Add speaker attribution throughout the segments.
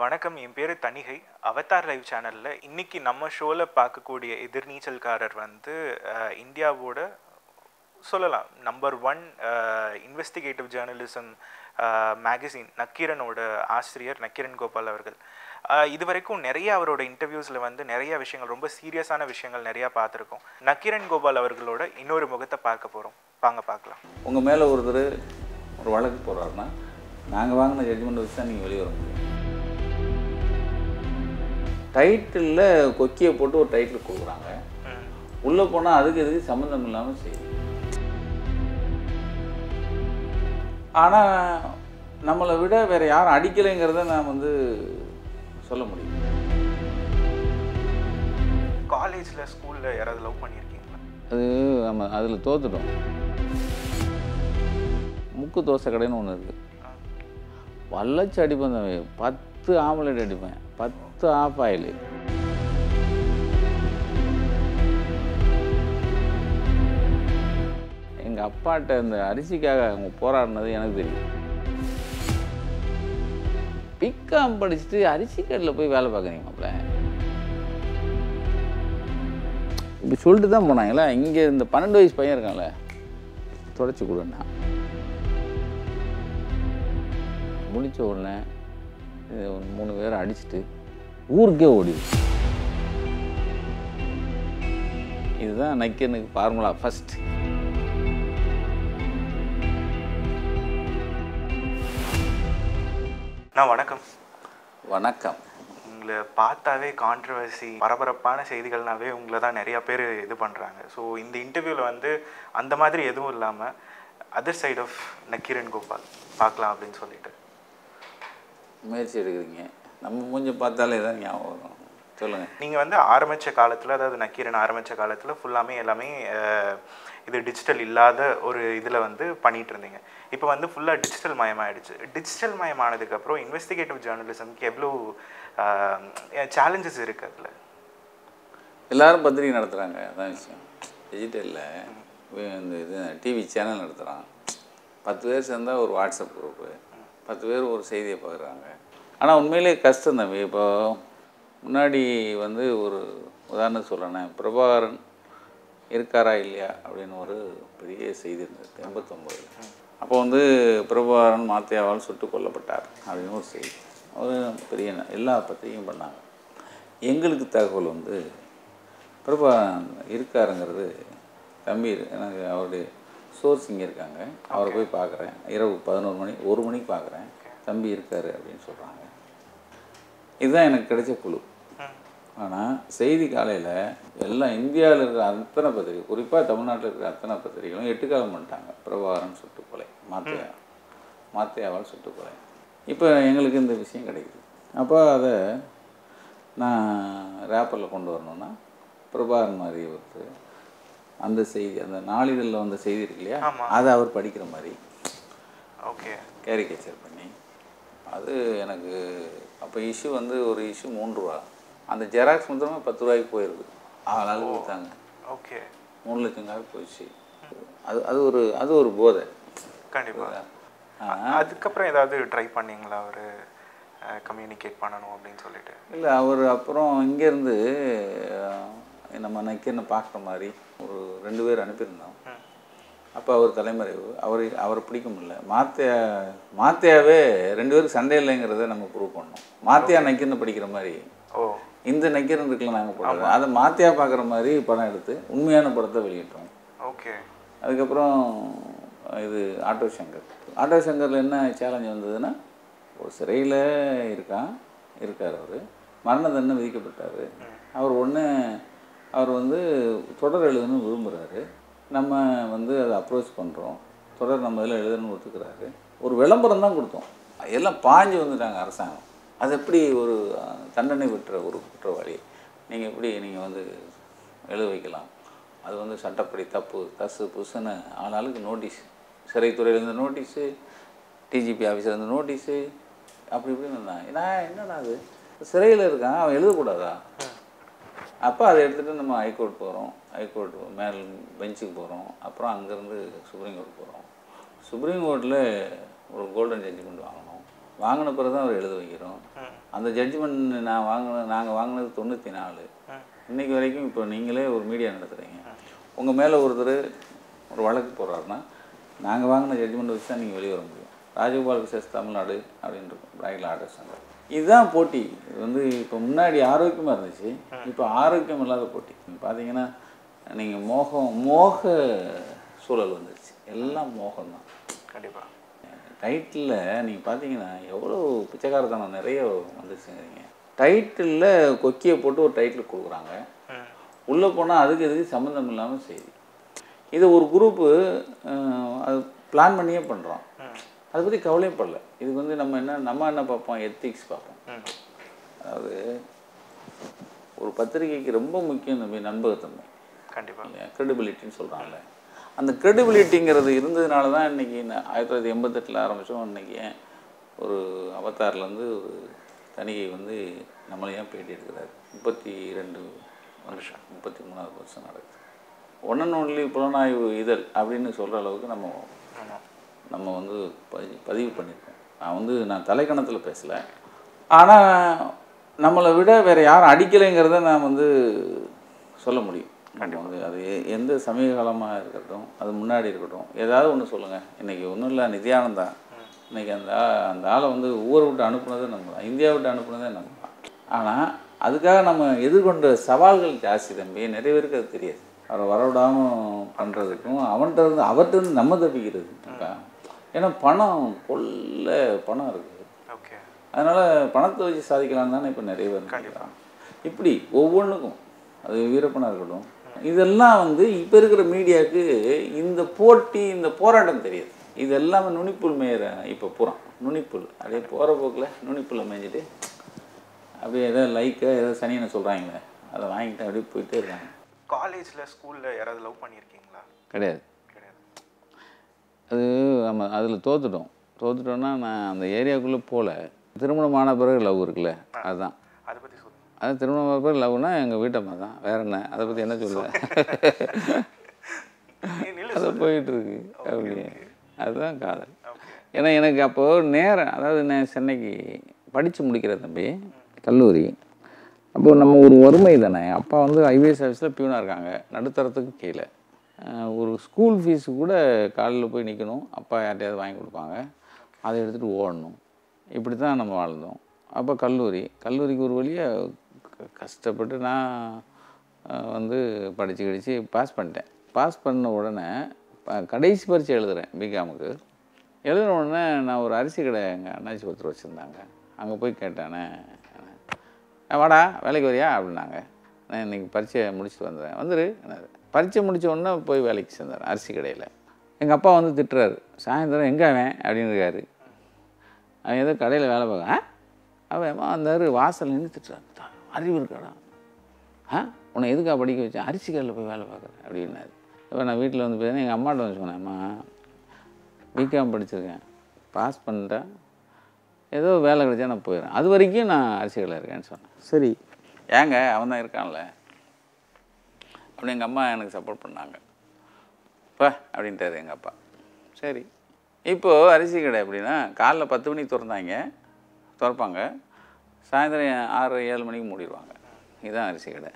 Speaker 1: வணக்கம் என் பேர் தனிகை Avatar live சேனலில் இன்றைக்கி நம்ம ஷோவில் பார்க்கக்கூடிய எதிர்நீச்சல்காரர் வந்து இந்தியாவோட சொல்லலாம் number one investigative journalism magazine நக்கீரனோட ஆசிரியர் நக்கீரன் கோபால் அவர்கள் இது வரைக்கும் நிறைய அவரோட இன்டர்வியூஸில் வந்து நிறைய விஷயங்கள் ரொம்ப சீரியஸான விஷயங்கள் நிறையா பார்த்துருக்கோம் நக்கீரன் கோபால் அவர்களோட இன்னொரு முகத்தை பார்க்க போகிறோம் வாங்க பார்க்கலாம்
Speaker 2: உங்கள் மேலே ஒருத்தர் ஒரு வழக்கு போகிறாருன்னா நாங்கள் வாங்கின ஜட்ஜ்மெண்ட் வச்சு தான் நீங்கள் வெளியே வர முடியும் டைட்டிலில் கொக்கியை போட்டு ஒரு டைட்டில் கொடுக்குறாங்க உள்ளே போனால் அதுக்கு எதுக்கு சம்மந்தம் இல்லாமல் செய்யுது ஆனால் நம்மளை விட வேறு யாரும் அடிக்கலைங்கிறத நான் வந்து
Speaker 1: சொல்ல முடியும் காலேஜில் ஸ்கூலில் யாராவது லவ் பண்ணியிருக்கீங்களா
Speaker 2: அது நம்ம அதில் தோத்துட்டோம் முக்கு தோசை கடைன்னு ஒன்று இருக்குது வல்லச்சு அடிப்பேன் பத்து ஆம்லேட் அடிப்பேன் பத்து तो आप எங்கள் அப்பாட்ட இந்த அரிசிக்காக அவங்க போராடினது எனக்கு தெரியும் பிகாம் படிச்சுட்டு அரிசி கடையில் போய் வேலை பார்க்குறீங்க அப்பல இப்படி சொல்லிட்டு தான் போனாங்களா இங்கே இந்த பன்னெண்டு வயசு பையன் இருக்கான்ல தொடச்சி கொடுண்ணா முடித்த உடனே மூணு பேரை அடிச்சுட்டு ஊருக்கே ஓடிடும் இதுதான் நைக்கனுக்கு ஃபார்முலா ஃபஸ்ட் நான் வணக்கம் வணக்கம்
Speaker 1: உங்களை பார்த்தாவே கான்ட்ரவர்சி பரபரப்பான செய்திகள்னாவே உங்களை தான் நிறையா பேர் இது பண்ணுறாங்க ஸோ இந்த இன்டர்வியூவில் வந்து அந்த மாதிரி எதுவும் இல்லாமல் other side of Nakkeeran Gopal பார்க்கலாம் அப்படின்னு சொல்லிட்டு
Speaker 2: முயற்சி எடுக்கிறீங்க நம்ம மூஞ்சி பார்த்தாலே தான் ஞாபகம் வரும்
Speaker 1: சொல்லுங்கள் நீங்கள் வந்து ஆரம்பித்த காலத்தில் அதாவது நக்கீரன் ஆரம்பித்த காலத்தில் ஃபுல்லாமே எல்லாமே இது டிஜிட்டல் இல்லாத ஒரு இதில் வந்து பண்ணிகிட்டு இருந்தீங்க இப்போ வந்து ஃபுல்லாக டிஜிட்டல் மயமாயிடுச்சு டிஜிட்டல் மயமானதுக்கப்புறம் இன்வெஸ்டிகேட்டிவ் ஜேர்னலிசம்க்கு எவ்வளோ சேலஞ்சஸ் இருக்குது அதில்
Speaker 2: எல்லோரும் பத்திரிகை நடத்துகிறாங்க அதான் விஷயம் டிஜிட்டலில் இந்த இது டிவி சேனல் நடத்துகிறான் பத்து பேர் சேர்ந்தால் ஒரு வாட்ஸ்அப் குரூப்பு பத்து பேர் ஒரு செய்தியை பார்க்குறாங்க ஆனால் உண்மையிலே கஷ்டம் தம்பி இப்போ முன்னாடி வந்து ஒரு உதாரணம் சொல்லணேன் பிரபாகரன் இருக்காரா இல்லையா அப்படின்னு ஒரு பெரிய செய்தி இருந்தது எண்பத்தொம்போது அப்போ வந்து பிரபாகரன் மாத்தியாவால் சுட்டு கொல்லப்பட்டார் அப்படின்னு ஒரு செய்தி அவர் பெரிய எல்லா பற்றியும் பண்ணாங்க எங்களுக்கு தகவல் வந்து பிரபாகரன் இருக்காருங்கிறது தம்பி எனக்கு அவருடைய சோர்ஸ் இங்கே இருக்காங்க அவரை போய் பார்க்குறேன் இரவு பதினோரு மணி ஒரு மணிக்கு பார்க்குறேன் தம்பி இருக்காரு அப்படின்னு சொல்கிறாங்க இதுதான் எனக்கு கிடைச்ச குழு ஆனால் செய்தி காலையில் எல்லாம் இந்தியாவில் இருக்கிற அத்தனை பத்திரிகை குறிப்பாக தமிழ்நாட்டில் இருக்கிற அத்தனை பத்திரிகைகளும் எட்டுக்காலம் பண்ணிட்டாங்க பிரபாகரன் சுட்டுக்கொலை மாத்தையா மாத்தையாவால் சுட்டுக்கொலை இப்போ எங்களுக்கு இந்த விஷயம் கிடைக்குது அப்போ அதை நான் ரேப்பரில் கொண்டு வரணும்னா பிரபாகரன் மாதிரி ஒருத்தர் அந்த செய்தி அந்த நாளிதழில் வந்த செய்தி இருக்கு இல்லையா அதை அவர் படிக்கிற மாதிரி ஓகே கேரிகேச்சர் பண்ணி அது எனக்கு அப்போ இஷ்யூ வந்து ஒரு இஷ்யூ மூணு ரூபா அந்த ஜெராக்ஸ் முந்திரமே பத்து ரூபாய்க்கு போயிருது ஆளாளுக்கு
Speaker 1: கொடுத்தாங்க ஓகே மூணு லட்சம் போயிடுச்சு
Speaker 2: அது அது ஒரு அது ஒரு போதை
Speaker 1: கண்டிப்பாக அதுக்கப்புறம் ஏதாவது ட்ரை பண்ணிங்களா அவர் கம்யூனிகேட் பண்ணணும் அப்படின்னு சொல்லிட்டு
Speaker 2: இல்லை அவர் அப்புறம் இங்கேருந்து நம்ம நக்கின்னு பார்க்குற மாதிரி ஒரு ரெண்டு பேர் அனுப்பியிருந்தோம் அப்போ அவர் தலைமுறை அவர் அவரை பிடிக்க முடியல மாத்தியா மாத்தியாவே ரெண்டு பேரும் சண்டை இல்லைங்கிறத நம்ம ப்ரூவ் பண்ணோம் மாத்தியா நக்கிருந்து படிக்கிற மாதிரி இந்த நக்கீரன் இருக்கல நாங்கள் போடுறோம் அதை மாத்தியா பார்க்குற மாதிரி படம் எடுத்து உண்மையான படத்தை வெளியிட்டோம் ஓகே அதுக்கப்புறம் இது ஆட்டோ சங்கர் ஆட்டோ சங்கரில் என்ன சேலஞ்சு வந்ததுன்னா ஒரு சிறையில் இருக்கான் இருக்கார் அவர் மரண தண்டனை விதிக்கப்பட்டார் அவர் ஒன்று அவர் வந்து தொடர் எழுதணும்னு விரும்புகிறாரு நம்ம வந்து அதை அப்ரோச் பண்ணுறோம் தொடர் நம்ம இதில் எழுதணும்னு கொடுத்துக்கிறாரு ஒரு விளம்பரம் தான் கொடுத்தோம் எல்லாம் பாஞ்சு வந்துட்டாங்க அரசாங்கம் அது எப்படி ஒரு தண்டனை பெற்ற ஒரு குற்றவாளி நீங்கள் எப்படி நீங்கள் வந்து எழுத வைக்கலாம் அது வந்து சட்டப்படி தப்பு தசு புசுன்னு ஆனாலுக்கு நோட்டீஸ் சிறைத்துறையிலேருந்து நோட்டீஸு டிஜிபி ஆஃபீஸிலேருந்து நோட்டீஸு அப்படி இப்படின்னு நான் ஏன்னா என்னடா அது சிறையில் இருக்கான் அவன் எழுதக்கூடாதா அப்போ அதை எடுத்துகிட்டு நம்ம ஹைகோர்ட் போகிறோம் ஹைகோர்ட் மேல் பெஞ்சுக்கு போகிறோம் அப்புறம் அங்கேருந்து சுப்ரீம் கோர்ட் போகிறோம் சுப்ரீம் கோர்ட்டில் ஒரு கோல்டன் ஜட்ஜ்மெண்ட் வாங்கணும் வாங்கின பிறகு தான் அவர் எழுத வைக்கிறோம் அந்த ஜட்ஜ்மெண்ட் நான் வாங்கின நாங்கள் வாங்கினது தொண்ணூற்றி நாலு இன்றைக்கி வரைக்கும் இப்போ நீங்களே ஒரு மீடியா நடத்துகிறீங்க உங்கள் மேலே ஒருத்தர் ஒரு வழக்கு போடுறாருன்னா நாங்கள் வாங்கின ஜட்ஜ்மெண்ட் வச்சு தான் நீங்கள் வெளியே வர முடியும் ராஜகோபால் விசேஷ் தமிழ்நாடு அப்படின்ட்டு பிராயில் ஆர்டர்ஸ் அங்கே இதுதான் போட்டி வந்து இப்போ முன்னாடி ஆரோக்கியமாக இருந்துச்சு இப்போ ஆரோக்கியம் இல்லாத போட்டி பார்த்தீங்கன்னா நீங்கள் மோகம் மோக சூழல் வந்துருச்சு எல்லாம் மோகம் தான் கண்டிப்பாக டைட்டில் நீங்கள் பார்த்தீங்கன்னா எவ்வளோ பிச்சைக்காரத்தனம் நிறைய வந்துருச்சுங்கிறீங்க டைட்டிலில் கொக்கியை போட்டு ஒரு டைட்டில் கொடுக்குறாங்க உள்ளே போனால் அதுக்கு இதுக்கு சம்மந்தம் இல்லாமல் செய்தி இதை ஒரு குரூப்பு அது பிளான் பண்ணியே பண்ணுறோம் அதை பற்றி படல இதுக்கு வந்து நம்ம என்ன நம்ம என்ன பார்ப்போம் எத்திக்ஸ் பார்ப்போம் அதாவது ஒரு பத்திரிகைக்கு ரொம்ப முக்கியம் தம்பி நண்பகத்தன்மை கண்டிப்பாக க்ரெடிபிலிட்டின்னு சொல்கிறாங்கல்ல அந்த க்ரெடிபிலிட்டிங்கிறது இருந்ததுனால தான் இன்றைக்கி நான் ஆயிரத்தி தொள்ளாயிரத்தி எண்பத்தெட்டில் ஆரம்பித்தோம் இன்றைக்கி ஒரு அவத்தார்லேருந்து ஒரு தணிகை வந்து நம்மளையும் பேட்டி எடுக்கிறார் முப்பத்தி ரெண்டு வருஷம் முப்பத்தி மூணாவது வருஷம் நடக்குது ஒன் அண்ட் ஒன்லி புலனாய்வு இதழ் அப்படின்னு சொல்கிற அளவுக்கு நம்ம நம்ம வந்து பதி பதிவு பண்ணியிருக்கோம் நான் வந்து நான் தலைக்கணத்தில் பேசலை ஆனால் நம்மளை விட வேறு யாரும் அடிக்கலைங்கிறத நான் வந்து சொல்ல முடியும் வந்து அது எந்த சமீப காலமாக இருக்கட்டும் அது முன்னாடி இருக்கட்டும் ஏதாவது ஒன்று சொல்லுங்கள் இன்றைக்கி ஒன்றும் இல்லை நிதியானந்தா இன்றைக்கி அந்த அந்த ஆளை வந்து ஊரை விட்டு அனுப்புனதே நம்ம தான் இந்தியா விட்டு அனுப்புனதே நம்ம தான் ஆனால் அதுக்காக நம்ம எதிர்கொண்ட சவால்கள் ஜாஸ்தி தம்பி நிறைய பேருக்கு அது தெரியாது அவரை வரவிடாமல் பண்ணுறதுக்கும் அவன்கிட்ட இருந்து அவர்கிட்ட இருந்து நம்ம தப்பிக்கிறது ஏன்னா பணம் கொள்ள பணம் இருக்குது ஓகே அதனால் பணத்தை வச்சு சாதிக்கலாம் தானே இப்போ நிறைய பேர் இப்படி ஒவ்வொன்றுக்கும் அது வீரப்பனாக இருக்கட்டும் இதெல்லாம் வந்து இப்போ இருக்கிற மீடியாவுக்கு இந்த போட்டி இந்த போராட்டம் தெரியுது இது எல்லாமே நுனிப்புல் மேயிற இப்போ புறம் நுனிப்புல் அப்படியே போகிற போக்கில் நுனிப்புல்ல மேய்ஞ்சிட்டு அப்படியே ஏதோ லைக்காக ஏதோ சனின்னு சொல்கிறாங்களே அதை வாங்கிட்டு அப்படியே போயிட்டே இருக்காங்க
Speaker 1: காலேஜில் ஸ்கூலில் யாராவது லவ் பண்ணியிருக்கீங்களா
Speaker 2: கிடையாது அது நம்ம அதில் தோத்துட்டோம் தோத்துட்டோன்னா நான் அந்த ஏரியாவுக்குள்ளே போகல திருமணமான பிறகு லவ் இருக்குல்ல அதுதான் அதை பற்றி சொல்லுங்கள் அது திருமணமான பிறகு லவ்னா எங்கள் வீட்டம்மா தான் வேற என்ன அதை பற்றி என்ன சொல்லுவேன் அது போயிட்டுருக்கு அப்படி அதுதான் காதல் ஏன்னா எனக்கு அப்போது நேரம் அதாவது நான் சென்னைக்கு படித்து முடிக்கிற தம்பி கல்லூரி அப்போது நம்ம ஒரு வறுமை தானே அப்பா வந்து ஐபிஎஸ் ஆஃபீஸில் பியூனாக இருக்காங்க நடுத்தரத்துக்கு கீழே ஒரு ஸ்கூல் ஃபீஸு கூட காலையில் போய் நிற்கணும் அப்பா யார்ட்டையாவது வாங்கி கொடுப்பாங்க அதை எடுத்துகிட்டு ஓடணும் இப்படி தான் நம்ம வாழ்ந்தோம் அப்போ கல்லூரி கல்லூரிக்கு ஒரு வழியாக கஷ்டப்பட்டு நான் வந்து படித்து கடித்து பாஸ் பண்ணிட்டேன் பாஸ் பண்ண உடனே கடைசி பரீட்சை எழுதுகிறேன் பிகாமுக்கு எழுதுன உடனே நான் ஒரு அரிசி கடை எங்கள் அண்ணாச்சி ஒருத்தர் வச்சுருந்தாங்க அங்கே போய் கேட்டேனே வாடா வேலைக்கு வரியா அப்படின்னாங்க நான் இன்றைக்கி பரீட்சை முடிச்சுட்டு வந்துடுறேன் வந்துரு பரீட்சை முடித்த உடனே போய் வேலைக்கு சேர்ந்துறேன் அரிசி கடையில் எங்கள் அப்பா வந்து திட்டுறாரு சாயந்தரம் எங்கே அவன் அப்படின்னு இருக்காரு அவன் ஏதோ கடையில் வேலை பார்க்க அவன் வந்தார் வாசல் நின்று திட்டுறான் அறிவு இருக்கடா ஆ உன்னை எதுக்காக படிக்க வச்சேன் அரிசி கடையில் போய் வேலை பார்க்குறேன் அப்படின்னாரு இப்போ நான் வீட்டில் வந்து பார்த்தீங்கன்னா எங்கள் அம்மாட்ட வந்து சொன்னேன் அம்மா பிகாம் படிச்சிருக்கேன் பாஸ் பண்ணிட்டேன் ஏதோ வேலை கிடைச்சா நான் போயிடுறேன் அது வரைக்கும் நான் அரிசி கடையில் இருக்கேன்னு சொன்னேன் சரி ஏங்க அவன் தான் இருக்கான்ல அப்படின்னு எங்கள் அம்மா எனக்கு சப்போர்ட் பண்ணாங்க இப்போ அப்படின்ட்டார் எங்கள் அப்பா சரி இப்போது அரிசி கடை அப்படின்னா காலைல பத்து மணிக்கு திறந்தாங்க திறப்பாங்க சாயந்தரம் ஆறு ஏழு மணிக்கு மூடிடுவாங்க இதுதான் அரிசி கடை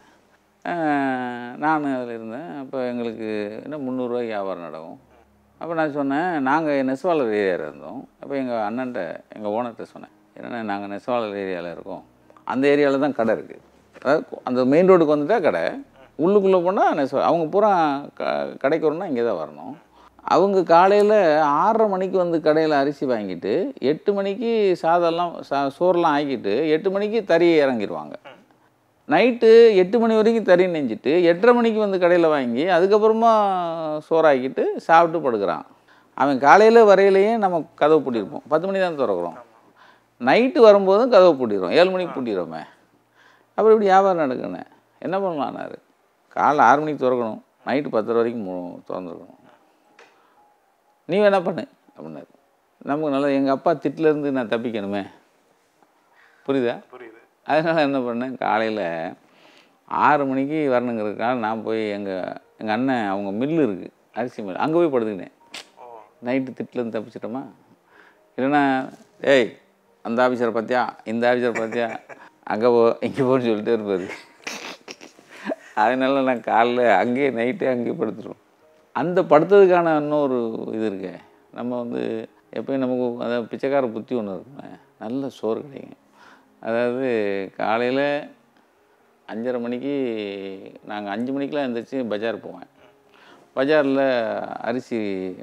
Speaker 2: நான் அதில் இருந்தேன் அப்போ எங்களுக்கு என்ன முந்நூறுரூவா வியாபாரம் நடக்கும் அப்போ நான் சொன்னேன் நாங்கள் நெசவாளர் ஏரியாவில் இருந்தோம் அப்போ எங்கள் அண்ணன்ட்ட எங்கள் ஓனர்கிட்ட சொன்னேன் என்னென்ன நாங்கள் நெசவாளர் ஏரியாவில் இருக்கோம் அந்த ஏரியாவில் தான் கடை இருக்குது அந்த மெயின் ரோடுக்கு வந்துட்டால் கடை உள்ளுக்குள்ளே போனால் நான் அவங்க பூரா க கடைக்கு வரணும்னா இங்கே தான் வரணும் அவங்க காலையில் ஆறரை மணிக்கு வந்து கடையில் அரிசி வாங்கிட்டு எட்டு மணிக்கு சாதம்லாம் சா சோறுலாம் ஆக்கிட்டு எட்டு மணிக்கு தறி இறங்கிடுவாங்க நைட்டு எட்டு மணி வரைக்கும் தறி நெஞ்சிட்டு எட்டரை மணிக்கு வந்து கடையில் வாங்கி அதுக்கப்புறமா சோறாக்கிட்டு சாப்பிட்டு படுக்கிறான் அவன் காலையில் வரையிலேயே நம்ம கதவு பூட்டியிருப்போம் பத்து மணி தான் திறக்கிறோம் நைட்டு வரும்போதும் கதவு பூட்டிடுறோம் ஏழு மணிக்கு பூட்டிடுறோமே அப்புறம் இப்படி வியாபாரம் நடக்கணும் என்ன பண்ணலான்னாரு காலைல ஆறு மணிக்கு திறக்கணும் நைட்டு பத்தரை வரைக்கும் திறந்துருக்கணும் நீ என்ன பண்ணு அப்படின்னாரு நமக்கு நல்லா எங்கள் அப்பா திட்டிலேருந்து நான் தப்பிக்கணுமே புரியுதா புரியுது அதனால் என்ன பண்ணேன் காலையில் ஆறு மணிக்கு வரணுங்கிறதுக்காக நான் போய் எங்கள் எங்கள் அண்ணன் அவங்க மில்லு இருக்குது அரிசி மில் அங்கே போய் படுத்துக்கிட்டேன் நைட்டு திட்டிலேருந்து தப்பிச்சிட்டோமா இல்லைன்னா ஏய் அந்த ஆஃபீஸரை பார்த்தியா இந்த ஆஃபீஸரை பார்த்தியா அங்கே போ இங்கே போன்னு சொல்லிட்டே இருப்பார் அதனால் நான் காலைல அங்கேயே நைட்டே அங்கேயே படுத்துருவோம் அந்த படுத்ததுக்கான இன்னொரு இது இருக்கு நம்ம வந்து எப்பயும் நமக்கு அதாவது பிச்சைக்கார புத்தி ஒன்று இருக்குமே நல்ல சோறு கிடைக்கும் அதாவது காலையில் அஞ்சரை மணிக்கு நாங்கள் அஞ்சு மணிக்கெலாம் எழுந்திரிச்சு பஜார் போவேன் பஜாரில் அரிசி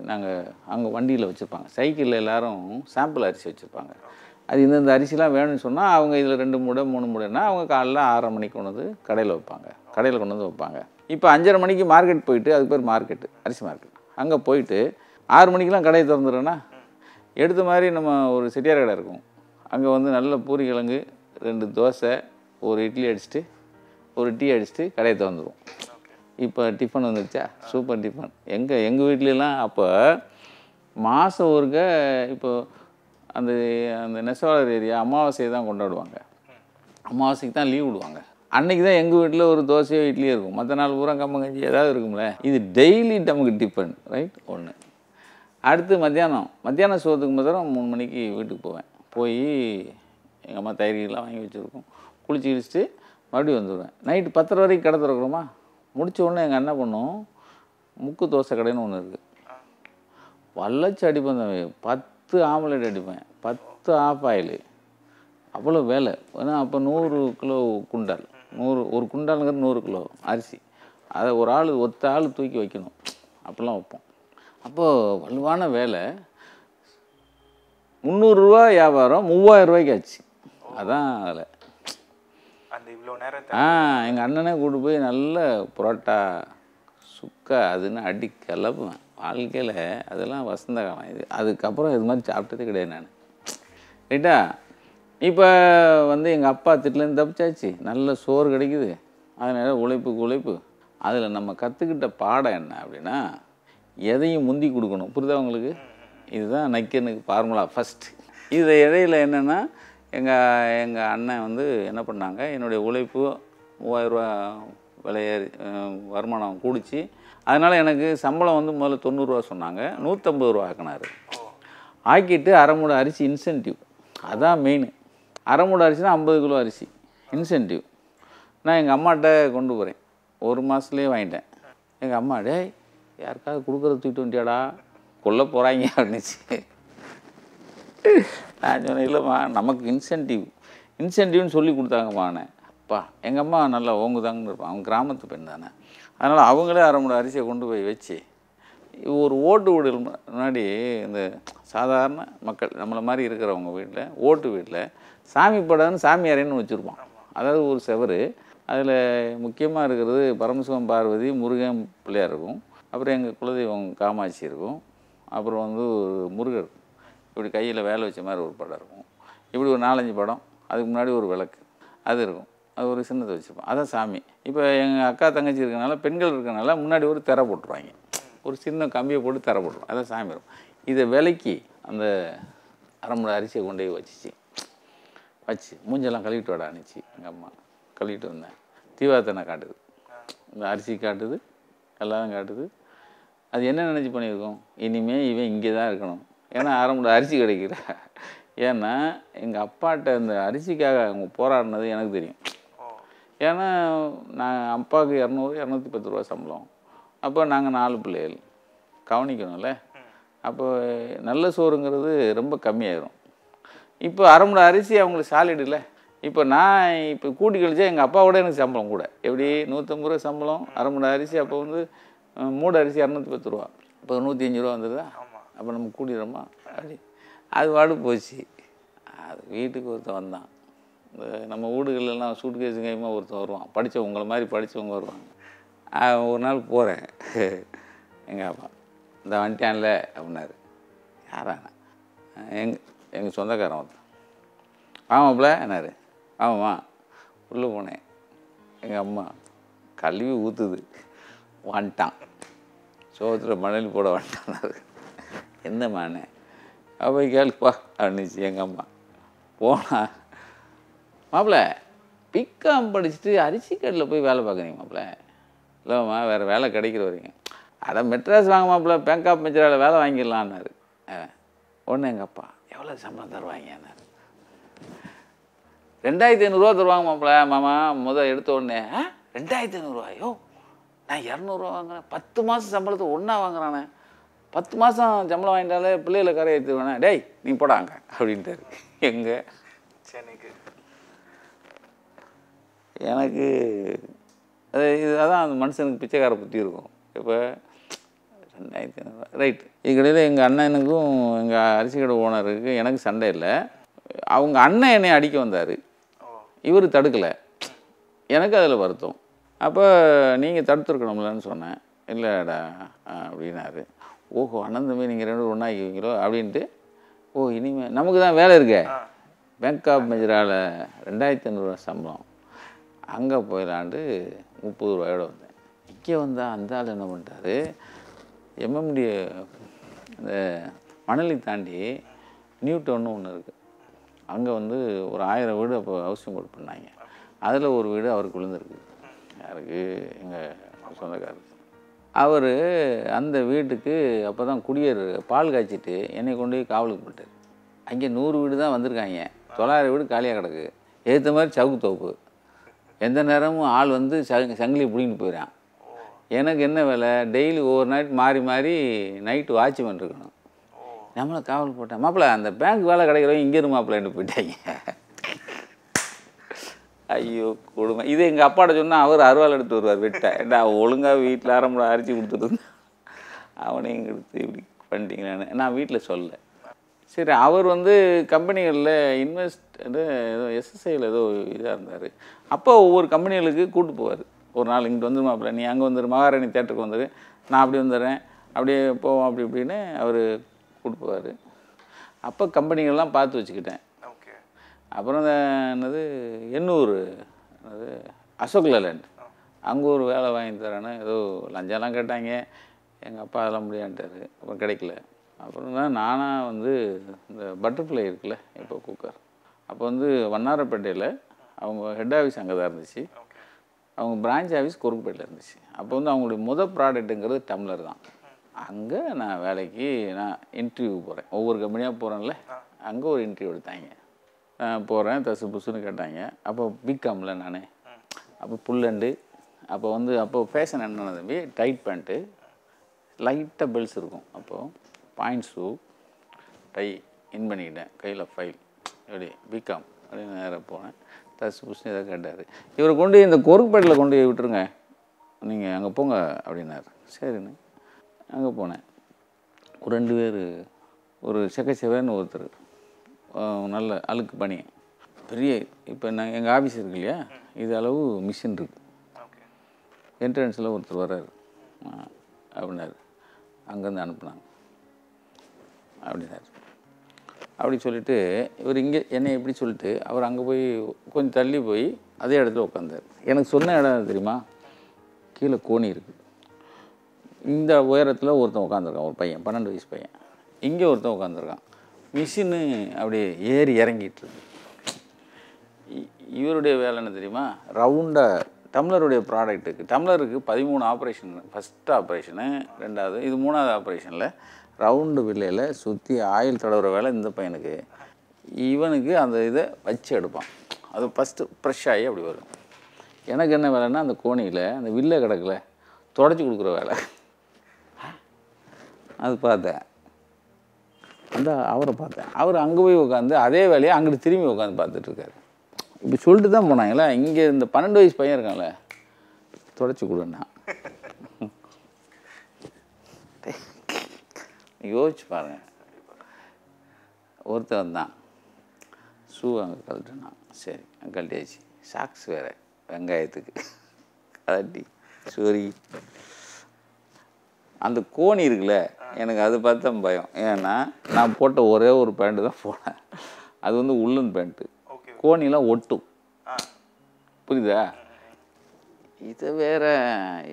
Speaker 2: நாங்கள் அங்கே வண்டியில் வச்சுருப்பாங்க சைக்கிளில் எல்லோரும் சாம்பிள் அரிசி வச்சுருப்பாங்க அது இந்தந்த அரிசிலாம் வேணும்னு சொன்னால் அவங்க இதில் ரெண்டு மூடை மூணு மூடைனா அவங்க காலைல ஆறரை மணிக்கு கொண்டு வந்து கடையில் வைப்பாங்க கடையில் கொண்டு வந்து வைப்பாங்க இப்போ அஞ்சரை மணிக்கு மார்க்கெட் போயிட்டு அதுக்கு பேர் மார்க்கெட்டு அரிசி மார்க்கெட் அங்கே போயிட்டு ஆறு மணிக்கெலாம் கடையை திறந்துடுறேன்னா எடுத்த மாதிரி நம்ம ஒரு செட்டியார் கடை இருக்கும் அங்கே வந்து நல்ல பூரி கிழங்கு ரெண்டு தோசை ஒரு இட்லி அடிச்சுட்டு ஒரு டீ அடிச்சுட்டு கடையை திறந்துடுவோம் இப்போ டிஃபன் வந்துருச்சா சூப்பர் டிஃபன் எங்கள் எங்கள் வீட்லலாம் அப்போ மாதம் ஒருக்க இப்போது அந்த அந்த நெசவாளர் ஏரியா அமாவாசையை தான் கொண்டாடுவாங்க அமாவாசைக்கு தான் லீவ் விடுவாங்க அன்றைக்கி தான் எங்கள் வீட்டில் ஒரு தோசையோ இட்லியோ இருக்கும் மற்ற நாள் பூரா கம்மங்கஞ்சி ஏதாவது இருக்கும்ல இது டெய்லி நமக்கு டிஃபன் ரைட் ஒன்று அடுத்து மத்தியானம் மத்தியானம் சோத்துக்கு மாத்திரம் மூணு மணிக்கு வீட்டுக்கு போவேன் போய் எங்கள் அம்மா தயிர்கள்லாம் வாங்கி வச்சுருக்கோம் குளிச்சு கிழிச்சிட்டு மறுபடியும் வந்துடுவேன் நைட்டு பத்தரை வரைக்கும் கடை திறக்கிறோமா முடிச்ச உடனே எங்கள் அண்ணன் பண்ணும் முக்கு தோசை கடைன்னு ஒன்று இருக்குது வல்லச்சு அடிப்பந்தம் பத்து பத்து ஆம்லேட் அடிப்பேன் பத்து ஆஃப் ஆயில் அவ்வளோ வேலை ஏன்னா அப்போ நூறு கிலோ குண்டால் நூறு ஒரு குண்டாலுங்கிறது நூறு கிலோ அரிசி அதை ஒரு ஆள் ஒத்த ஆள் தூக்கி வைக்கணும் அப்படிலாம் வைப்போம் அப்போது வலுவான வேலை முந்நூறுரூவா வியாபாரம் மூவாயிரம் ரூபாய்க்கு ஆச்சு அதான் அதில்
Speaker 1: அந்த இவ்வளோ நேரம்
Speaker 2: ஆ எங்கள் அண்ணனே கூட்டு போய் நல்ல புரோட்டா சுக்கா அதுன்னு அடி கிளப்புவேன் வாழ்க்கையில் அதெல்லாம் வசந்த காலம் இது அதுக்கப்புறம் இது மாதிரி சாப்பிட்டதே கிடையாது நான் ரைட்டா இப்போ வந்து எங்கள் அப்பா திட்டிலேருந்து தப்பிச்சாச்சு நல்ல சோறு கிடைக்குது அதனால் உழைப்புக்கு உழைப்பு அதில் நம்ம கற்றுக்கிட்ட பாடம் என்ன அப்படின்னா எதையும் முந்தி கொடுக்கணும் புரிதா உங்களுக்கு இதுதான் நைக்கனுக்கு ஃபார்முலா ஃபஸ்ட்டு இது இடையில் என்னென்னா எங்கள் எங்கள் அண்ணன் வந்து என்ன பண்ணாங்க என்னுடைய உழைப்பு மூவாயிரரூவா விலைய வருமானம் கூடிச்சு அதனால் எனக்கு சம்பளம் வந்து முதல்ல தொண்ணூறுரூவா சொன்னாங்க நூற்றம்பது ரூபா ஆக்கினார் ஆக்கிட்டு அரைமுடை அரிசி இன்சென்டிவ் அதான் மெயின் அரைமுடை அரிசினா ஐம்பது கிலோ அரிசி இன்சென்டிவ் நான் எங்கள் அம்மாட்ட கொண்டு போகிறேன் ஒரு மாதத்துலேயே வாங்கிட்டேன் எங்கள் அம்மா டே யாருக்காவது கொடுக்குறது தூக்கி வண்டியாடா கொல்ல போகிறாங்க அப்படின்னுச்சு நான் சொன்னேன் இல்லைம்மா நமக்கு இன்சென்டிவ் இன்சென்டிவ்னு சொல்லி கொடுத்தாங்கம்மா பா எங்கள் அம்மா நல்லா ஓங்குதாங்கன்னு இருப்பான் அவங்க கிராமத்து பெண் தானே அதனால் அவங்களே அரை மூணு அரிசியை கொண்டு போய் வச்சு ஒரு ஓட்டு வீடு முன்னாடி இந்த சாதாரண மக்கள் நம்மளை மாதிரி இருக்கிறவங்க வீட்டில் ஓட்டு வீட்டில் சாமி படம்னு சாமியாரேன்னு வச்சுருப்பான் அதாவது ஒரு செவரு அதில் முக்கியமாக இருக்கிறது பரமசிவம் பார்வதி முருகன் பிள்ளையார் இருக்கும் அப்புறம் எங்கள் குலதெய்வம் காமாட்சி இருக்கும் அப்புறம் வந்து ஒரு முருகர் இப்படி கையில் வேலை வச்ச மாதிரி ஒரு படம் இருக்கும் இப்படி ஒரு நாலஞ்சு படம் அதுக்கு முன்னாடி ஒரு விளக்கு அது இருக்கும் அது ஒரு சின்னதை வச்சுப்போம் அதான் சாமி இப்போ எங்கள் அக்கா தங்கச்சி இருக்கிறனால பெண்கள் இருக்கிறனால முன்னாடி ஒரு திற போட்டுருவாங்க ஒரு சின்ன கம்பியை போட்டு திரை போட்டுரும் அதான் சாமி இருக்கும் இதை விலைக்கு அந்த அரைமுறை அரிசியை கொண்டு போய் வச்சிச்சு வச்சு மூஞ்செல்லாம் கழுவிட்டு வாட அனுச்சி எங்கள் அம்மா கழுவிட்டு வந்தேன் தீவாத்தனை காட்டுது இந்த அரிசி காட்டுது எல்லாம் காட்டுது அது என்ன நினச்சி பண்ணியிருக்கோம் இனிமேல் இவன் இங்கே தான் இருக்கணும் ஏன்னா ஆரம்பம் அரிசி கிடைக்கிற ஏன்னா எங்கள் அப்பாட்ட அந்த அரிசிக்காக அவங்க போராடினது எனக்கு தெரியும் ஏன்னா நான் அப்பாவுக்கு இரநூறு இரநூத்தி பத்து ரூபா சம்பளம் அப்போ நாங்கள் நாலு பிள்ளைகள் கவனிக்கணும்ல அப்போ நல்ல சோறுங்கிறது ரொம்ப கம்மியாயிரும் இப்போ அரை மணி அரிசி அவங்களுக்கு சாலிடுல இப்போ நான் இப்போ கூட்டி கழிச்சா எங்கள் அப்பாவோட எனக்கு சம்பளம் கூட எப்படி நூற்றம்பது ரூபா சம்பளம் அரை மணி அரிசி அப்போ வந்து மூடு அரிசி இரநூத்தி பத்து ரூபா இப்போ நூற்றி அஞ்சு ரூபா வந்துடுதா அப்போ நம்ம கூட்டிடுறோமா அப்படி அது வாடு போச்சு அது வீட்டுக்கு ஒருத்தன் வந்தான் நம்ம சூட் சூட்கேஸ் கைமாக ஒருத்தன் வருவான் படித்த உங்களை மாதிரி படித்தவங்க வருவாங்க ஒரு நாள் போகிறேன் எங்கள் அப்பா இந்த வண்டியானில் அப்படின்னாரு யாரான எங் எங்கள் சொந்தக்காரன் ஒருத்தன் ஆமாப்பில என்னாரு ஆமாம்மா உள்ளே போனேன் எங்கள் அம்மா கழுவி ஊற்றுது வந்துட்டான் சோத்துல மணல் போட வந்துட்டான் மானே அப்போ கேளுப்பா அப்படின்னுச்சு எங்கள் அம்மா போனால் மாப்பிள்ள பிக்காம் படிச்சுட்டு அரிசி கடையில் போய் வேலை பார்க்குறீங்க மாப்பிள்ளை இல்லைம்மா வேறு வேலை கிடைக்கிற வரீங்க அதை மெட்ராஸ் வாங்க மாப்பிள்ள பேங்க் ஆஃப் மெஜராவில் வேலை வாங்கிடலான்னாரு ஒன்று எங்கள் அப்பா எவ்வளோ சம்பளம் தருவாங்கன்னாரு ரெண்டாயிரத்தி ஐநூறுரூவா தருவாங்க மாப்பிள்ள மாமா முதல் எடுத்த உடனே ரெண்டாயிரத்தி ஐநூறுரூவாயோ நான் இரநூறுவா வாங்குறேன் பத்து மாதம் சம்பளத்தை ஒன்றா வாங்குறானே பத்து மாதம் சம்பளம் வாங்கிட்டாலே பிள்ளைகளை கரையை ஏற்றுவேனா டேய் நீ போடாங்க அப்படின்ட்டு எங்கே சென்னைக்கு எனக்கு அது இது அதான் அந்த மனுஷனுக்கு பிச்சைக்கார புத்தி இருக்கும் இப்போ ரெண்டாயிரத்தி ஐநூறுரூவா ரைட் இதுக்கடையில் எங்கள் அண்ணனுக்கும் எங்கள் அரிசி கடை ஓனருக்கு எனக்கு சண்டை இல்லை அவங்க அண்ணன் என்னை அடிக்க வந்தார் இவர் தடுக்கலை எனக்கு அதில் வருத்தம் அப்போ நீங்கள் தடுத்துருக்கணும்லன்னு சொன்னேன் இல்லைடா அப்படின்னாரு ஓஹோ அண்ணன் தம்பி நீங்கள் ரெண்டு ஒன்றாக்கிவீங்களோ அப்படின்ட்டு ஓ இனிமேல் நமக்கு தான் வேலை இருக்கே பேங்க் ஆஃப் மெஜராவில் ரெண்டாயிரத்தி ஐநூறுரூவா சம்பளம் அங்கே போயிடாண்டு முப்பது ரூபாயோடு வந்தேன் இங்கே வந்தால் அந்த ஆள் என்ன பண்ணிட்டாரு எம்எம்டி இந்த மணலி தாண்டி நியூ டவுன்னு ஒன்று இருக்குது அங்கே வந்து ஒரு ஆயிரம் வீடு அப்போ ஹவுசிங் போர்டு பண்ணாங்க அதில் ஒரு வீடு அவருக்கு விழுந்துருக்கு யாருக்கு எங்கள் சொந்தக்காரர் அவர் அந்த வீட்டுக்கு அப்போ தான் குடியேறு பால் காய்ச்சிட்டு என்னை கொண்டு போய் காவலுக்கு போட்டார் அங்கே நூறு வீடு தான் வந்திருக்காங்க தொள்ளாயிரம் வீடு காலியாக கிடக்கு ஏற்ற மாதிரி சவுக்கு தோப்பு எந்த நேரமும் ஆள் வந்து சங் சங்கிலி பிடிங்கிட்டு போயிடான் எனக்கு என்ன வேலை டெய்லி ஒவ்வொரு நைட் மாறி மாறி நைட்டு வாட்ச் பண்ணிருக்கணும் நம்மளை காவல் போட்டேன் மாப்பிள்ள அந்த பேங்க் வேலை கிடைக்கிறவங்க இங்கே இருந்து மாப்பிள்ளன்னு போயிட்டாங்க ஐயோ கொடுமை இது எங்கள் அப்பாட்ட சொன்னால் அவர் அருவாள் எடுத்து வருவார் வெட்ட நான் ஒழுங்காக வீட்டில் ஆரம்பம் அரிச்சு கொடுத்துட்டு அவனையும் எடுத்து இப்படி பண்ணிட்டீங்களான்னு நான் வீட்டில் சொல்ல சரி அவர் வந்து கம்பெனிகளில் இன்வெஸ்ட் எதோ எஸ்எஸ்ஐயில் ஏதோ இதாக இருந்தார் அப்போ ஒவ்வொரு கம்பெனிகளுக்கு கூப்பிட்டு போவார் ஒரு நாள் இங்கிட்டு வந்துருமா அப்புறம் நீ அங்கே வந்துரு மகாராணி தேட்டருக்கு வந்துரு நான் அப்படி வந்துடுறேன் அப்படியே போவோம் அப்படி இப்படின்னு அவர் கூப்பிட்டு போவார் அப்போ கம்பெனிகள்லாம் பார்த்து வச்சுக்கிட்டேன் அப்புறம் என்னது எண்ணூர் என்னது அசோக் லேலண்ட் அங்கே ஒரு வேலை வாங்கி தரேன்னு ஏதோ லஞ்சம்லாம் கேட்டாங்க எங்கள் அப்பா அதெல்லாம் முடியான்ட்டார் அப்புறம் கிடைக்கல அப்புறம் தான் நானாக வந்து இந்த பட்டர்ஃப்ளை இருக்குல்ல இப்போ குக்கர் அப்போ வந்து வண்ணாரப்பேட்டையில் அவங்க ஹெட் ஆஃபீஸ் அங்கே தான் இருந்துச்சு அவங்க பிரான்ச் ஆஃபீஸ் குறுக்குப்பேட்டில் இருந்துச்சு அப்போ வந்து அவங்களுடைய முதல் ப்ராடக்ட்டுங்கிறது டம்ளர் தான் அங்கே நான் வேலைக்கு நான் இன்டர்வியூ போகிறேன் ஒவ்வொரு கம்பெனியாக போகிறேன்ல அங்கே ஒரு இன்டர்வியூ எடுத்தாங்க நான் போகிறேன் தசு புசுன்னு கேட்டாங்க அப்போ பிகாமில் நான் அப்போ புல்லண்டு அப்போ வந்து அப்போது ஃபேஷன் என்ன தம்பி டைட் பேண்ட்டு லைட்டாக பெல்ஸ் இருக்கும் அப்போது பாயிண்ட் ஷூ டை இன் பண்ணிக்கிட்டேன் கையில் ஃபைல் எப்படி பிகாம் அப்படின்னு நேராக போனேன் தசி புஷ்ணி தான் கேட்டார் இவரை கொண்டு இந்த கோருக்குப்பேட்டில் கொண்டு போய் விட்டுருங்க நீங்கள் அங்கே போங்க அப்படின்னாரு சரிண்ணே அங்கே போனேன் ஒரு ரெண்டு பேர் ஒரு செக்கச்செவன்னு ஒருத்தர் நல்ல அழுக்கு பணி பெரிய இப்போ நாங்கள் எங்கள் ஆஃபீஸ் இருக்கு இல்லையா இது அளவு மிஷின் இருக்குது என்ட்ரன்ஸில் ஒருத்தர் வர்றார் அப்படின்னாரு அங்கேருந்து அனுப்புனாங்க அப்படின்னாரு அப்படி சொல்லிட்டு இவர் இங்கே என்னை எப்படி சொல்லிட்டு அவர் அங்கே போய் கொஞ்சம் தள்ளி போய் அதே இடத்துல உட்காந்தார் எனக்கு சொன்ன இடம் தெரியுமா கீழே கோணி இருக்குது இந்த உயரத்தில் ஒருத்தன் உட்காந்துருக்கான் ஒரு பையன் பன்னெண்டு வயசு பையன் இங்கே ஒருத்தன் உட்காந்துருக்கான் மிஷினு அப்படியே ஏறி இறங்கிட்டு இவருடைய வேலை என்ன தெரியுமா ரவுண்டாக டம்ளருடைய ப்ராடக்ட்டுக்கு டம்ளருக்கு பதிமூணு ஆப்ரேஷன் ஃபஸ்ட் ஆப்ரேஷனு ரெண்டாவது இது மூணாவது ஆப்ரேஷனில் ரவுண்டு வில்லையில் சுற்றி ஆயில் தடவுற வேலை இந்த பையனுக்கு இவனுக்கு அந்த இதை வச்சு எடுப்பான் அது ஃபஸ்ட்டு ஃப்ரெஷ் ஆகி அப்படி வரும் எனக்கு என்ன வேலைன்னா அந்த கோணியில் அந்த வில்லை கிடக்கல தொடச்சி கொடுக்குற வேலை அது பார்த்தேன் அந்த அவரை பார்த்தேன் அவர் அங்கே போய் உட்காந்து அதே வேலையை அங்கிட்டு திரும்பி உட்காந்து பார்த்துட்ருக்காரு இப்படி சொல்லிட்டு தான் போனாங்களே இங்கே இந்த பன்னெண்டு வயசு பையன் இருக்காங்களே தொடச்சி கொடுன்னா யோசிச்சு பாருங்க ஒருத்தன் தான் ஷூ அங்கே கழட்டினான் சரி கழட்டியாச்சு சாக்ஸ் வேறு வெங்காயத்துக்கு கழட்டி சூரி அந்த கோணி இருக்குல்ல எனக்கு அது தான் பயம் ஏன்னா நான் போட்ட ஒரே ஒரு பேண்ட்டு தான் போனேன் அது வந்து உள்ளன் பேண்ட்டு கோணிலாம் ஒட்டும் புரியுதா இது வேற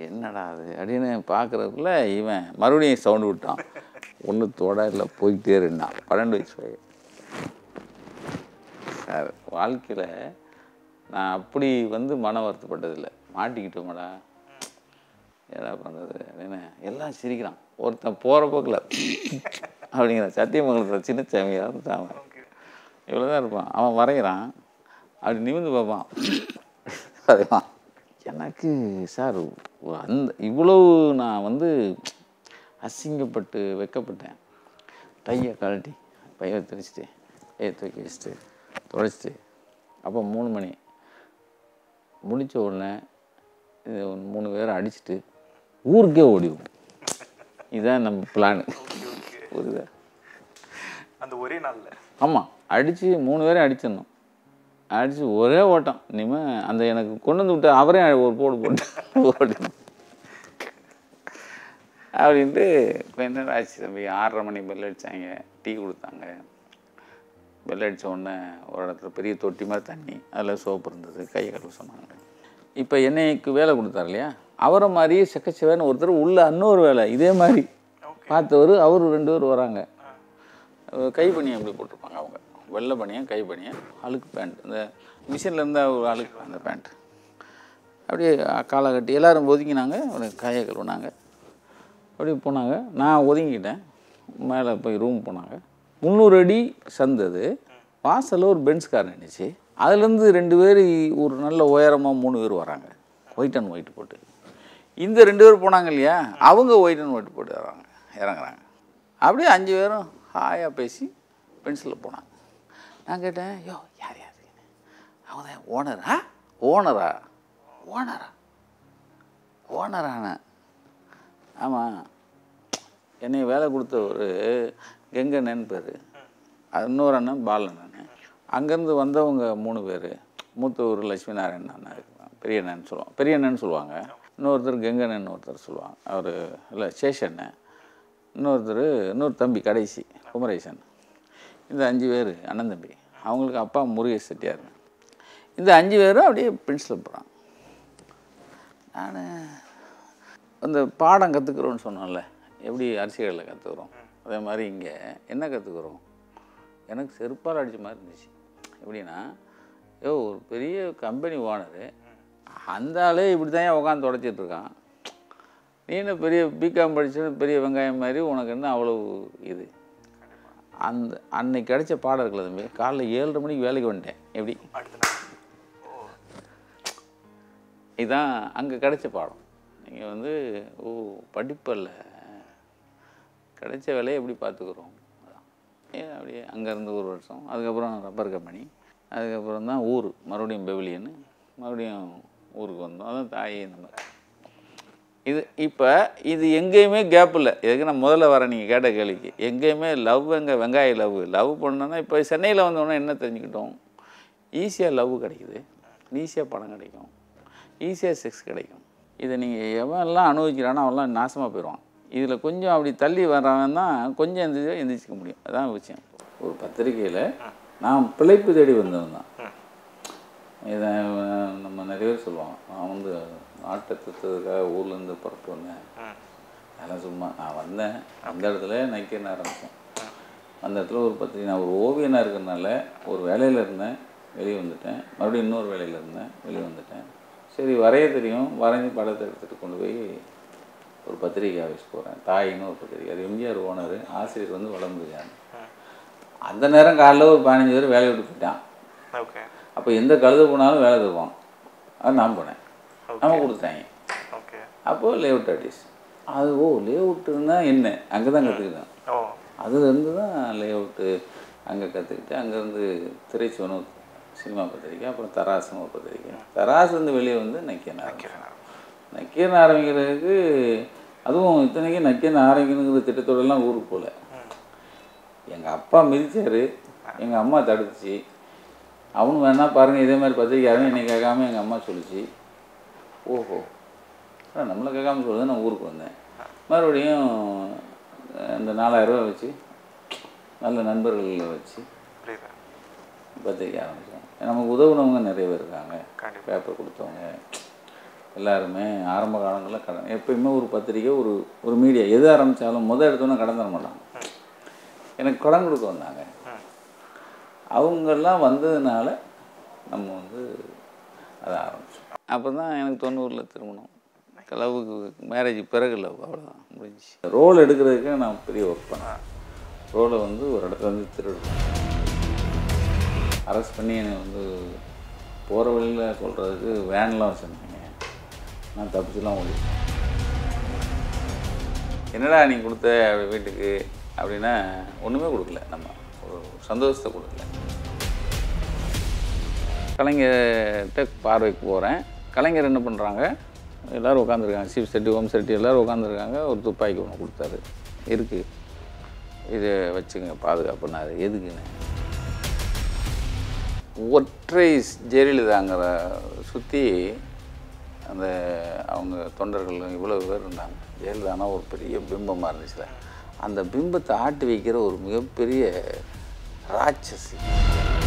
Speaker 2: என்னடா அது அப்படின்னு பார்க்குறதுக்குள்ள இவன் மறுபடியும் சவுண்டு விட்டான் ஒன்று தோட இல்லை போய்கிட்டே இருந்தான் பன்னெண்டு வயசு பையன் சார் வாழ்க்கையில் நான் அப்படி வந்து மன வருத்தப்பட்டதில்லை மாட்டிக்கிட்டோம்டா என்ன பண்ணுறது என்ன எல்லாம் சிரிக்கிறான் ஒருத்தன் போகிற போக்கில் அப்படிங்கிறான் சத்தியமங்கலத்தில் சின்ன சாமியாக இருந்தான் அவன் இவ்வளோ தான் இருப்பான் அவன் வரைகிறான் அப்படி நிமிந்து பார்ப்பான் வரைவான் எனக்கு சார் அந்த இவ்வளவு நான் வந்து அசிங்கப்பட்டு வைக்கப்பட்டேன் டையை கழட்டி பையை தெரிச்சிட்டு கையை தூக்கி வச்சுட்டு தொலைச்சிட்டு அப்போ மூணு மணி முடித்த உடனே இது மூணு பேரை அடிச்சுட்டு ஊருக்கே ஓடிவோம் இதுதான் நம்ம பிளானு புரியுதா
Speaker 1: அந்த ஒரே நாளில்
Speaker 2: ஆமாம் அடித்து மூணு பேரையும் அடிச்சிடணும் அடித்து ஒரே ஓட்டம் இனிமேல் அந்த எனக்கு கொண்டு வந்து விட்டு அவரே ஒரு போடு போட்டு ஓட்டணும் அப்படின்ட்டு என்ன ஆச்சு தம்பி ஆறரை மணி பெல் அடித்தாங்க டீ கொடுத்தாங்க பெல் அடித்த உடனே ஒரு இடத்துல பெரிய தொட்டி மாதிரி தண்ணி அதில் சோப்பு இருந்தது கை கழுவ சொன்னாங்க இப்போ என்னைக்கு வேலை கொடுத்தார் இல்லையா அவரை மாதிரி செக்கச்சிவன் ஒருத்தர் உள்ள இன்னொரு வேலை இதே மாதிரி பார்த்தவர் அவர் ரெண்டு பேர் வராங்க கை பணியை அப்படி போட்டிருப்பாங்க அவங்க வெள்ளை பணியாக கை பணியாக அழுக்கு பேண்ட் இந்த மிஷினில் இருந்தால் ஒரு அழுக்கு அந்த பேண்ட் அப்படியே காலை கட்டி எல்லோரும் ஒதுங்கினாங்க ஒரு கையை கழுவுனாங்க அப்படி போனாங்க நான் ஒதுங்கிட்டேன் மேலே போய் ரூம் போனாங்க முந்நூறு அடி சந்தது வாசலில் ஒரு பென்ஸ் கார் நின்றுச்சு அதுலேருந்து ரெண்டு பேர் ஒரு நல்ல உயரமாக மூணு பேர் வராங்க ஒயிட் அண்ட் ஒயிட் போட்டு இந்த ரெண்டு பேர் போனாங்க இல்லையா அவங்க ஒயிட் அண்ட் ஒயிட் போட்டு வராங்க இறங்குறாங்க அப்படியே அஞ்சு பேரும் ஹாயாக பேசி பென்சிலில் போனாங்க நான் கேட்டேன் யோ யார் யார் அவங்க ஓனரா ஓனரா ஓனரா ஓனரான ஆமாம் என்னை வேலை கொடுத்த ஒரு கெங்கண்ணன் பேர் இன்னொரு அண்ணன் பாலண்ணன் அங்கேருந்து வந்தவங்க மூணு பேர் மூத்த ஊர் லட்சுமி நாராயண் அண்ணா இருக்கான் பெரிய அண்ணன் சொல்லுவாங்க பெரிய அண்ணன் சொல்லுவாங்க இன்னொருத்தர் கெங்கண்ணன் ஒருத்தர் சொல்லுவாங்க அவர் இல்லை சேஷண்ணன் இன்னொருத்தர் இன்னொரு தம்பி கடைசி குமரேசன் இந்த அஞ்சு பேர் அண்ணன் தம்பி அவங்களுக்கு அப்பா முருகேஷ் செட்டியார் இந்த அஞ்சு பேரும் அப்படியே பிரின்ஸில் போகிறான் நான் அந்த பாடம் கற்றுக்குறோன்னு சொன்னோம்ல எப்படி அரசியலில் கற்றுக்குறோம் அதே மாதிரி இங்கே என்ன கற்றுக்குறோம் எனக்கு செருப்பால் அடித்த மாதிரி இருந்துச்சு எப்படின்னா ஏ ஒரு பெரிய கம்பெனி ஓனரு அந்த ஆளே இப்படி தான் உட்காந்து தொடச்சிட்டு இருக்கான் நீ என்ன பெரிய பிகாம் படிச்சுன்னு பெரிய வெங்காயம் மாதிரி உனக்கு என்ன அவ்வளோ இது அந்த அன்னைக்கு கிடைச்ச பாடம் இருக்குல்ல தம்பி காலைல ஏழரை மணிக்கு வேலைக்கு வந்துட்டேன் எப்படி இதுதான் அங்கே கிடைச்ச பாடம் நீங்கள் வந்து ஓ படிப்பல்ல கிடைச்ச வேலையை எப்படி பார்த்துக்குறோம் ஏன் அப்படியே அங்கேருந்து ஒரு வருஷம் அதுக்கப்புறம் ரப்பர் கம்பெனி அதுக்கப்புறம் தான் ஊர் மறுபடியும் பெவிலியன்னு மறுபடியும் ஊருக்கு வந்தோம் அதுதான் தாயே மாதிரி இது இப்போ இது எங்கேயுமே கேப் இல்லை எதுக்கு நான் முதல்ல வரேன் நீங்கள் கேட்ட கேள்விக்கு எங்கேயுமே லவ் எங்கே வெங்காய லவ் லவ் பண்ணோன்னா இப்போ சென்னையில் வந்தோன்னா என்ன தெரிஞ்சுக்கிட்டோம் ஈஸியாக லவ் கிடைக்குது ஈஸியாக பணம் கிடைக்கும் ஈஸியாக செக்ஸ் கிடைக்கும் இதை நீங்கள் எவன் எல்லாம் அனுபவிக்கிறானோ அவன்லாம் நாசமாக போயிடுவான் இதில் கொஞ்சம் அப்படி தள்ளி வர்றவன் தான் கொஞ்சம் எந்திரிச்சோ எந்திரிச்சிக்க முடியும் அதான் விஷயம் ஒரு பத்திரிகையில் நான் பிழைப்பு தேடி வந்தவன் தான் இதை நம்ம நிறைய பேர் சொல்லுவோம் நான் வந்து நாட்டை திருத்ததுக்காக ஊர்லேருந்து புறப்பு வந்தேன் அதெல்லாம் சும்மா நான் வந்தேன் அந்த இடத்துல நைக்க ஆரம்பித்தேன் அந்த இடத்துல ஒரு பத்திரிகை நான் ஒரு ஓவியனாக இருக்கிறனால ஒரு வேலையில் இருந்தேன் வெளியே வந்துட்டேன் மறுபடியும் இன்னொரு வேலையில் இருந்தேன் வெளியே வந்துட்டேன் சரி வரைய தெரியும் வரைஞ்சி படத்தை எடுத்துகிட்டு கொண்டு போய் ஒரு பத்திரிகை ஆஃபீஸ் போகிறேன் தாயின்னு ஒரு பத்திரிகை அது எம்ஜிஆர் ஓனர் ஆசிரியர் வந்து வளர்ந்துருக்காங்க அந்த நேரம் காலைல ஒரு பதினஞ்சு பேர் வேலையை விட்டு போயிட்டான் ஓகே அப்போ எந்த கழுத போனாலும் வேலை தருவான் அது நான் போனேன் நம்ம ஓகே அப்போது லே அவுட் ஆர்டிஸ் அது ஓ லே அவுட்டுன்னா என்ன அங்கே தான் கற்றுக்கிட்டேன் அதுலேருந்து தான் லே அவுட்டு அங்கே கற்றுக்கிட்டு அங்கேருந்து திரைச்சுவனும் சினிமா பத்திரிக்கை அப்புறம் தராசுன்னு ஒரு பத்திரிக்கை தராசு வந்து வெளியே வந்து நிற்கிறேன் நக்கீரன் ஆரம்பிக்கிறதுக்கு அதுவும் இத்தனைக்கும் நக்கீரன் ஆரம்பிக்கணுங்கிற திட்டத்தோடலாம் ஊருக்கு போகல எங்கள் அப்பா மிதித்தார் எங்கள் அம்மா தடுத்துச்சு அவனும் வேணா பாருங்கள் இதே மாதிரி பத்திரிக்கையாரும் என்னை கேட்காம எங்கள் அம்மா சொல்லிச்சு ஓஹோ ஆனால் நம்மளை கேட்காம சொல்லுது நான் ஊருக்கு வந்தேன் மறுபடியும் இந்த நாலாயிரரூவா வச்சு நல்ல நண்பர்களில் வச்சு பத்திரிக்கை ஆரம்பித்தோம் நமக்கு உதவுனவங்க நிறைய பேர் இருக்காங்க பேப்பர் கொடுத்தவங்க எல்லாருமே ஆரம்ப காலங்களில் கடன் எப்பயுமே ஒரு பத்திரிக்கை ஒரு ஒரு மீடியா எது ஆரம்பித்தாலும் முதல் எடுத்தோன்னே கடன் தர மாட்டாங்க எனக்கு கடன் கொடுக்க வந்தாங்க அவங்கெல்லாம் வந்ததுனால நம்ம வந்து அதை ஆரம்பிச்சோம் அப்போ தான் எனக்கு தொண்ணூறில் திருமணம் லவ்வுக்கு மேரேஜ் பிறகு லவ் அவ்வளோதான் முடிஞ்சு ரோல் எடுக்கிறதுக்கு நான் பெரிய ஒர்க் பண்ணேன் ரோலை வந்து ஒரு இடத்துல வந்து திருடுவேன் அரெஸ்ட் பண்ணி என்னை வந்து போகிற வழியில் சொல்கிறதுக்கு வேன்லாம் வச்சுருந்தாங்க நான் தப்பிச்சுலாம் ஓடி என்னடா நீ கொடுத்த வீட்டுக்கு அப்படின்னா ஒன்றுமே கொடுக்கல நம்ம ஒரு சந்தோஷத்தை கொடுக்கல கலைஞர்கிட்ட பார்வைக்கு போகிறேன் கலைஞர் என்ன பண்ணுறாங்க எல்லோரும் உட்காந்துருக்காங்க சீஃப் செட்டி ஓம் செட்டி எல்லோரும் உட்காந்துருக்காங்க ஒரு துப்பாக்கி ஒன்று கொடுத்தாரு இருக்குது இதை வச்சுங்க பாதுகாப்புனாரு எதுக்குன்னு ஒற்றை ஜெயலலிதாங்கிற சுற்றி அந்த அவங்க தொண்டர்கள் இவ்வளோ பேர் இருந்தாங்க ஜெயலலிதானா ஒரு பெரிய பிம்பமாக இருந்துச்சுல அந்த பிம்பத்தை ஆட்டி வைக்கிற ஒரு மிகப்பெரிய
Speaker 3: ராட்சசி